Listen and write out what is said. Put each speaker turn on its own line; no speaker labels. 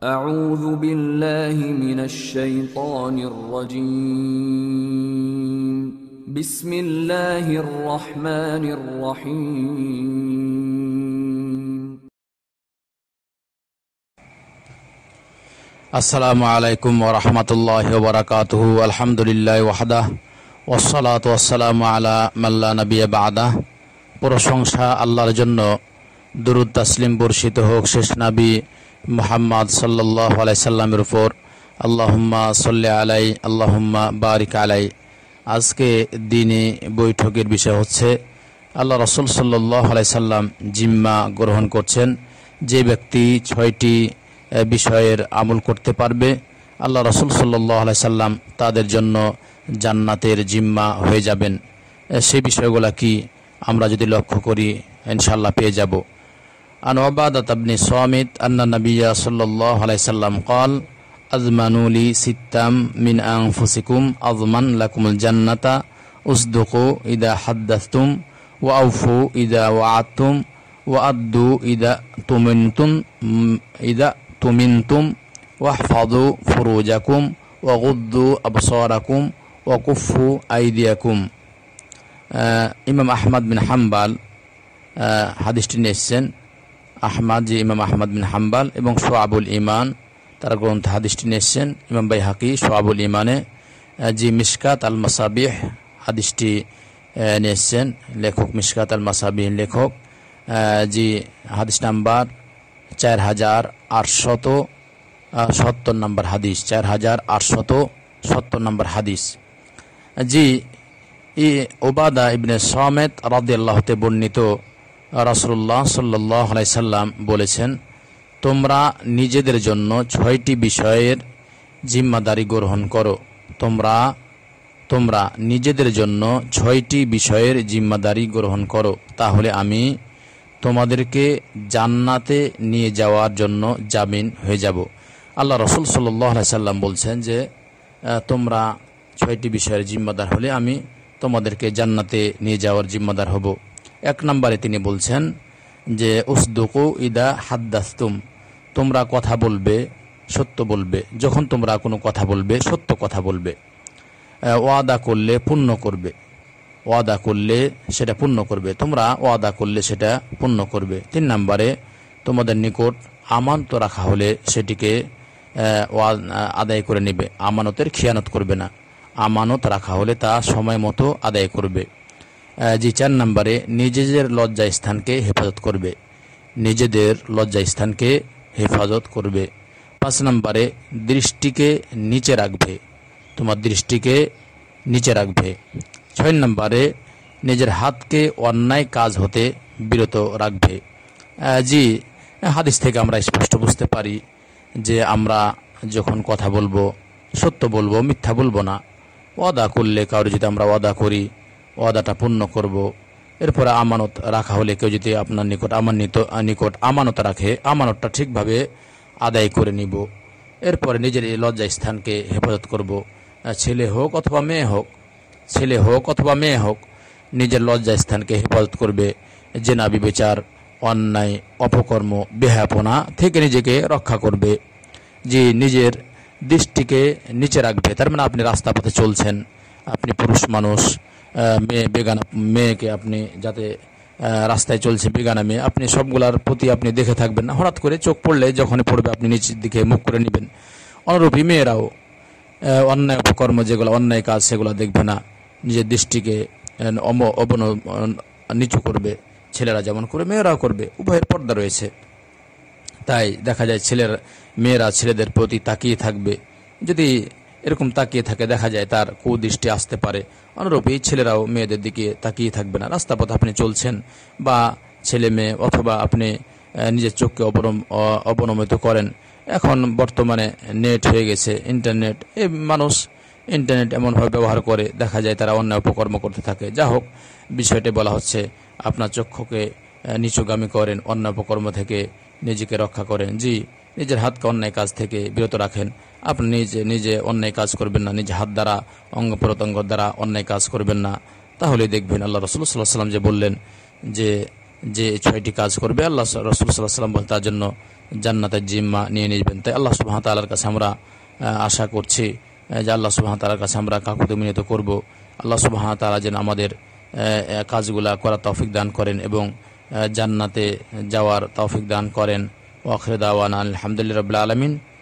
أعوذ بالله من الشيطان الرجيم بسم الله الرحمن الرحيم السلام عليكم ورحمة الله وبركاته الحمد لله وحده والصلاة والسلام على من لا نبي بعده প্রশংসা الله الجنة درود تسليم برشيته হোক শেষ মোহাম্মদ সাল্লাহ আলাইসাল্লামের উপর আল্লাহম্মা সাল্লা আলাই আল্লাহম্মা বারিক আলাই আজকে দিনে বৈঠকের বিষয় হচ্ছে আল্লাহ রসুল সাল্লাহ আলাইসাল্লাম জিম্মা গ্রহণ করছেন যে ব্যক্তি ছয়টি বিষয়ের আমল করতে পারবে আল্লাহ রসুল সাল্লাহ আলাইসাল্লাম তাদের জন্য জান্নাতের জিম্মা হয়ে যাবেন সেই বিষয়গুলো কি আমরা যদি লক্ষ্য করি ইনশাল্লাহ পেয়ে যাব عن عبادة بن صامت أن النبي صلى الله عليه وسلم قال أضمنوا لي ستا من أنفسكم أضمن لكم الجنة أصدقوا إذا حدثتم وأوفوا إذا وعدتم وأدوا إذا تمنتم إذا تمنتم واحفظوا فروجكم وغضوا أبصاركم وكفوا أيديكم آه إمام أحمد بن حنبل آه، حديث নিয়েছেন আহমাদ যে ইমাম আহমদ বিন হাম্বাল এবং সোয়াবুল ইমান তার গ্রন্থ হাদিসটি নিয়েছেন ইমাম বাই হাকি সোয়াবুল ইমানে জি মিসকাত আল মাসাবিহ হাদিসটি নিয়েছেন লেখক মিসকাত আল মাসাবিহ লেখক জি হাদিস নাম্বার চার হাজার আটশত সত্তর নম্বর হাদিস চার হাজার আটশত সত্তর নম্বর হাদিস জি ই ওবাদা ইবনে সমেত রাদিয়াল্লাহতে বর্ণিত রসুল্লাহ সাল্লাহ বলেছেন তোমরা নিজেদের জন্য ছয়টি বিষয়ের জিম্মাদারি গ্রহণ করো তোমরা তোমরা নিজেদের জন্য ছয়টি বিষয়ের জিম্মাদারি গ্রহণ করো তাহলে আমি তোমাদেরকে জান্নাতে নিয়ে যাওয়ার জন্য জামিন হয়ে যাব আল্লাহ রসুল সাল্লাহ সাল্লাম বলছেন যে তোমরা ছয়টি বিষয়ের জিম্মাদার হলে আমি তোমাদেরকে জান্নাতে নিয়ে যাওয়ার জিম্মাদার হব এক নম্বরে তিনি বলছেন যে উসদুকু ইদা হাদ্দাস্তুম তোমরা কথা বলবে সত্য বলবে যখন তোমরা কোনো কথা বলবে সত্য কথা বলবে ওয়াদা করলে পূর্ণ করবে ওয়াদা করলে সেটা পূর্ণ করবে তোমরা ওয়াদা করলে সেটা পূর্ণ করবে তিন নম্বরে তোমাদের নিকট আমানত রাখা হলে সেটিকে আদায় করে নেবে আমানতের খেয়ানত করবে না আমানত রাখা হলে তা সময় মতো আদায় করবে জি চার নম্বরে নিজেদের লজ্জা স্থানকে হেফাজত করবে নিজেদের লজ্জা স্থানকে হেফাজত করবে পাঁচ নম্বরে দৃষ্টিকে নিচে রাখবে তোমার দৃষ্টিকে নিচে রাখবে ছয় নম্বরে নিজের হাতকে অন্যায় কাজ হতে বিরত রাখবে জি হাদিস থেকে আমরা স্পষ্ট বুঝতে পারি যে আমরা যখন কথা বলবো সত্য বলবো মিথ্যা বলবো না ওয়াদা করলে কারোর যদি আমরা ওয়াদা করি ওয়াদাটা পূর্ণ করব। এরপরে আমানত রাখা হলে কেউ যদি আপনার নিকট আমানিত নিকট আমানত রাখে আমানতটা ঠিকভাবে আদায় করে নিব এরপরে নিজের এই লজ্জা স্থানকে হেফাজত করব। ছেলে হোক অথবা মেয়ে হোক ছেলে হোক অথবা মেয়ে হোক নিজের লজ্জা স্থানকে হেফাজত করবে জেনা বিবেচার অন্যায় অপকর্ম বেহাপনা থেকে নিজেকে রক্ষা করবে যে নিজের দৃষ্টিকে নিচে রাখবে তার মানে আপনি রাস্তা পথে চলছেন আপনি পুরুষ মানুষ মেয়ে বেগানা মেয়েকে আপনি যাতে রাস্তায় চলছে বেগানা মেয়ে আপনি সবগুলার প্রতি আপনি দেখে থাকবেন না হঠাৎ করে চোখ পড়লে যখনই পড়বে আপনি নিচের দিকে মুখ করে নেবেন অনুরূপী মেয়েরাও অন্যায় অপকর্ম যেগুলো অন্যায় কাজ সেগুলো দেখবে না নিজের দৃষ্টিকে অম অবন নিচু করবে ছেলেরা যেমন করে মেয়েরাও করবে উভয়ের পর্দা রয়েছে তাই দেখা যায় ছেলের মেয়েরা ছেলেদের প্রতি তাকিয়ে থাকবে যদি এরকম তাকিয়ে থাকে দেখা যায় তার কুদৃষ্টি আসতে পারে অনুরূপী ছেলেরাও মেয়েদের দিকে তাকিয়ে থাকবে না রাস্তাপথ আপনি চলছেন বা ছেলে মেয়ে অথবা আপনি নিজের চোখকে অবনমিত করেন এখন বর্তমানে নেট হয়ে গেছে ইন্টারনেট এ মানুষ ইন্টারনেট এমনভাবে ব্যবহার করে দেখা যায় তারা অন্য উপকর্ম করতে থাকে যা হোক বিষয়টি বলা হচ্ছে আপনার চক্ষুকে নিচুগামী করেন অন্য উপকর্ম থেকে নিজেকে রক্ষা করেন জি নিজের হাতকে অন্যায় কাজ থেকে বিরত রাখেন আপনি নিজে নিজে অন্যায় কাজ করবেন না নিজে হাত দ্বারা অঙ্গ প্রত্যঙ্গ দ্বারা অন্যায় কাজ করবেন না তাহলে দেখবেন আল্লাহ রসুল সাল্লাহ সাল্লাম যে বললেন যে যে ছয়টি কাজ করবে আল্লাহ রসুল সাল্লাহ সাল্লাম বলেন তার জন্য জান্নাতের জিম্মা নিয়ে নেবেন তাই আল্লাহ সুবাহ তাল্লার কাছে আমরা আশা করছি যে আল্লাহ সুবাহ তালার কাছে আমরা কাকুতে মিনিত করব আল্লাহ সুবাহ তালা যেন আমাদের কাজগুলা করা তৌফিক দান করেন এবং জান্নাতে যাওয়ার তৌফিক দান করেন ওয়াখরে দাওয়ান আলহামদুলিল্লাহ রবিল্লা আলমিন